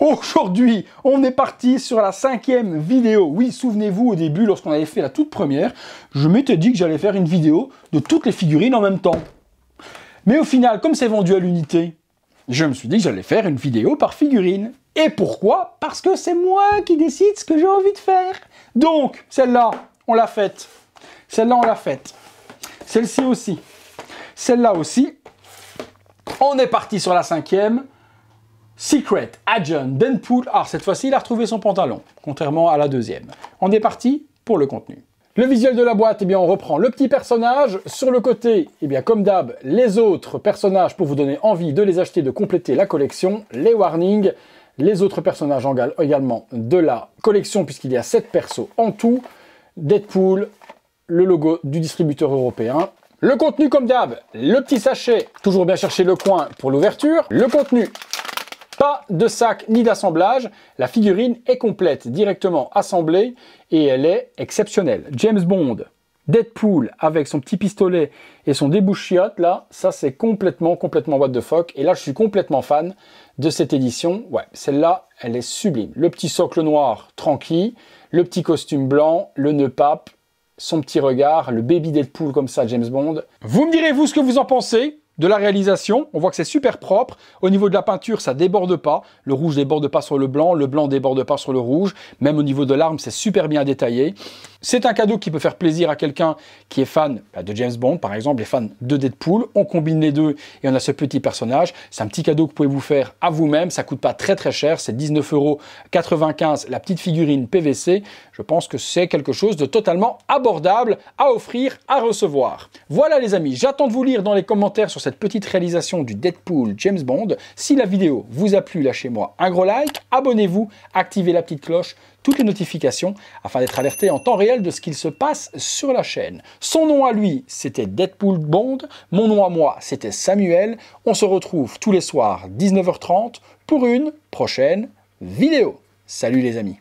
Aujourd'hui, on est parti sur la cinquième vidéo. Oui, souvenez-vous, au début, lorsqu'on avait fait la toute première, je m'étais dit que j'allais faire une vidéo de toutes les figurines en même temps. Mais au final, comme c'est vendu à l'unité, je me suis dit que j'allais faire une vidéo par figurine. Et pourquoi Parce que c'est moi qui décide ce que j'ai envie de faire. Donc, celle-là, on l'a faite. Celle-là, on l'a faite. Celle-ci aussi. Celle-là aussi. On est parti sur la cinquième. Secret, Agent, Deadpool, alors ah, cette fois-ci, il a retrouvé son pantalon, contrairement à la deuxième. On est parti pour le contenu. Le visuel de la boîte, eh bien, on reprend le petit personnage. Sur le côté, eh bien, comme d'hab, les autres personnages pour vous donner envie de les acheter, de compléter la collection. Les warnings, les autres personnages en également de la collection, puisqu'il y a 7 persos en tout. Deadpool, le logo du distributeur européen. Le contenu comme d'hab, le petit sachet, toujours bien chercher le coin pour l'ouverture. Le contenu pas de sac ni d'assemblage, la figurine est complète, directement assemblée et elle est exceptionnelle. James Bond, Deadpool avec son petit pistolet et son débouchiote là, ça c'est complètement, complètement what the fuck. Et là, je suis complètement fan de cette édition. Ouais, celle-là, elle est sublime. Le petit socle noir, tranquille. Le petit costume blanc, le nœud pape, son petit regard, le baby Deadpool comme ça, James Bond. Vous me direz, vous, ce que vous en pensez de la réalisation, on voit que c'est super propre. Au niveau de la peinture, ça déborde pas. Le rouge déborde pas sur le blanc, le blanc déborde pas sur le rouge. Même au niveau de l'arme, c'est super bien détaillé. C'est un cadeau qui peut faire plaisir à quelqu'un qui est fan bah, de James Bond, par exemple, les fans de Deadpool. On combine les deux et on a ce petit personnage. C'est un petit cadeau que vous pouvez vous faire à vous-même. Ça coûte pas très très cher. C'est 19,95€ la petite figurine PVC. Je pense que c'est quelque chose de totalement abordable à offrir, à recevoir. Voilà les amis, j'attends de vous lire dans les commentaires sur cette petite réalisation du Deadpool James Bond. Si la vidéo vous a plu, lâchez-moi un gros like, abonnez-vous, activez la petite cloche, toutes les notifications afin d'être alerté en temps réel de ce qu'il se passe sur la chaîne. Son nom à lui, c'était Deadpool Bond, mon nom à moi, c'était Samuel. On se retrouve tous les soirs 19h30 pour une prochaine vidéo. Salut les amis